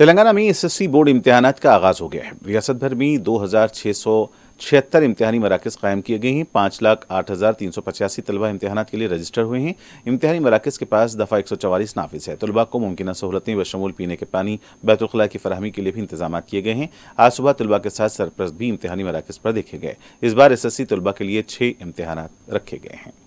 तेलंगाना में SSC board इम्तहान का आगाज़ हो गया है रियासत भर में दो हज़ार छह सौ छिहत्तर इम्तहानी मराकज़ कायम किए गए हैं पाँच लाख आठ हज़ार तीन सौ पचासी तलबा इम्तहान के लिए रजिस्टर हुए हैं इम्तहानी मराकज़ के पास दफ़ा एक सौ चवालीस नाफिज है तलबा को मुमकिन सहूलतें व शमूल पीने के पानी बैतुलखला की फरहमी के लिए भी इंतजाम किए गए हैं आज सुबह तलबा के साथ सरप्रस्त भी इम्तहानी मराकज़ पर देखे गए इस बार एस एस सी तलबा के लिए छः इम्तहान रखे गए हैं